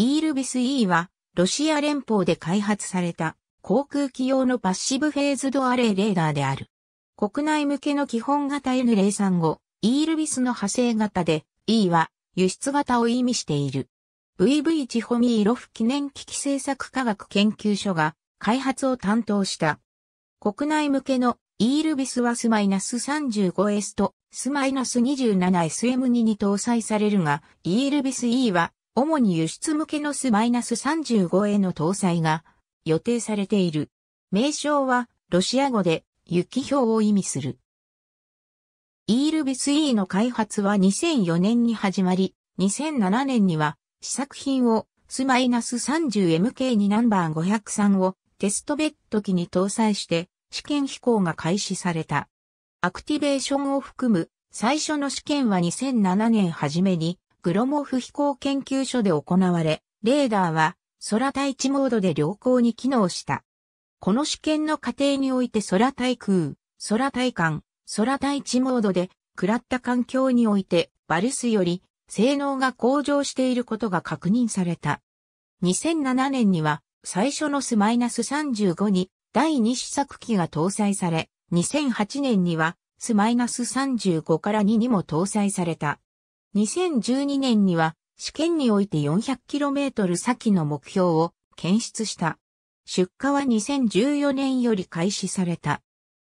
イールビス E は、ロシア連邦で開発された航空機用のパッシブフェーズドアレイレーダーである。国内向けの基本型 N035、イールビスの派生型で、E は輸出型を意味している。VV チホミーロフ記念機器製作科学研究所が開発を担当した。国内向けのイールビスはスマイナス 35S とスマイナス 27SM2 に搭載されるが、イールビス E は主に輸出向けのス -35 への搭載が予定されている。名称はロシア語で雪氷を意味する。イールビス E の開発は2004年に始まり、2007年には試作品をス -30MK にナンバー503をテストベッド機に搭載して試験飛行が開始された。アクティベーションを含む最初の試験は2007年初めにグロモフ飛行研究所で行われ、レーダーは空対地モードで良好に機能した。この試験の過程において空対空、空対艦、空対地モードで、食らった環境において、バルスより、性能が向上していることが確認された。2007年には、最初のスマイナス35に、第2試作機が搭載され、2008年には、スマイナス35から2にも搭載された。2012年には試験において 400km 先の目標を検出した。出荷は2014年より開始された。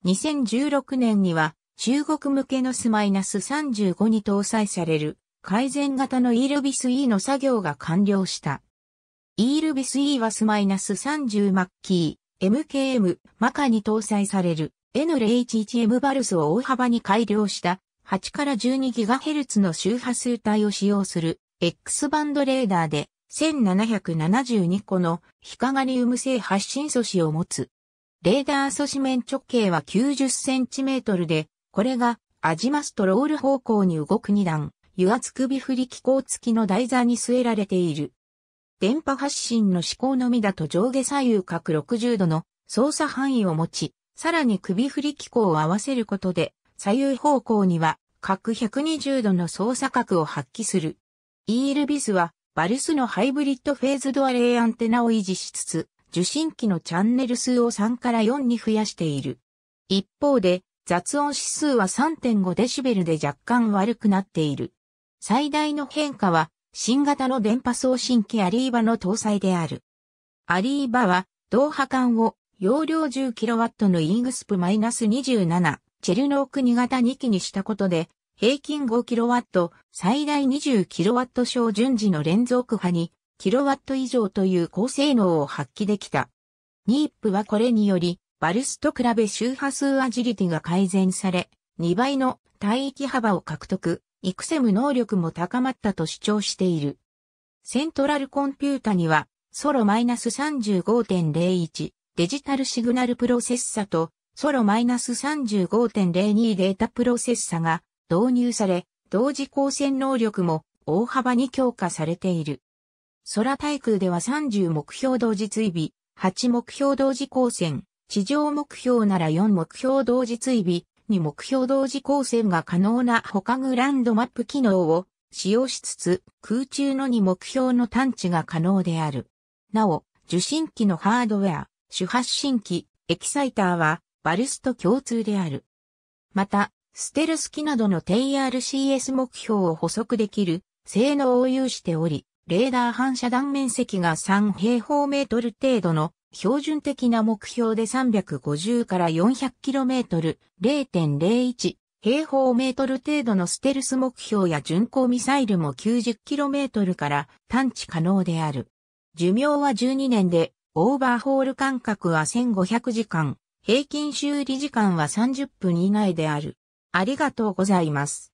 2016年には中国向けのスマイナス35に搭載される改善型のイールビス E の作業が完了した。イールビス E はスマイナス30マッキー、MKM、マカに搭載される N011M バルスを大幅に改良した8から 12GHz の周波数帯を使用する X バンドレーダーで1772個のヒカガリウム性発信素子を持つ。レーダー素子面直径は 90cm で、これがアジマストロール方向に動く2段、油圧首振り機構付きの台座に据えられている。電波発信の指向のみだと上下左右角60度の操作範囲を持ち、さらに首振り機構を合わせることで左右方向には、各120度の操作角を発揮する。イールビスは、バルスのハイブリッドフェーズドアレイアンテナを維持しつつ、受信機のチャンネル数を3から4に増やしている。一方で、雑音指数は3.5デシベルで若干悪くなっている。最大の変化は、新型の電波送信機アリーバの搭載である。アリーバは、同波間を容量 10kW のイングスプ -27 チェルノーク2型2機にしたことで、平均 5kW、最大 20kW 小順次の連続波に、kW 以上という高性能を発揮できた。ニープはこれにより、バルスと比べ周波数アジリティが改善され、2倍の帯域幅を獲得、イクセム能力も高まったと主張している。セントラルコンピュータには、ソロ -35.01 デジタルシグナルプロセッサとソロ -35.02 データプロセッサが導入され、同時光線能力も大幅に強化されている。空対空では30目標同時追尾、8目標同時光線、地上目標なら4目標同時追尾、2目標同時光線が可能な他グランドマップ機能を使用しつつ、空中の2目標の探知が可能である。なお、受信機のハードウェア、主発信機、エキサイターは、バルスと共通である。また、ステルス機などの TRCS 目標を補足できる性能を有しており、レーダー反射断面積が3平方メートル程度の標準的な目標で350から 400km、0.01平方メートル程度のステルス目標や巡航ミサイルも 90km から探知可能である。寿命は12年で、オーバーホール間隔は1500時間、平均修理時間は30分以内である。ありがとうございます。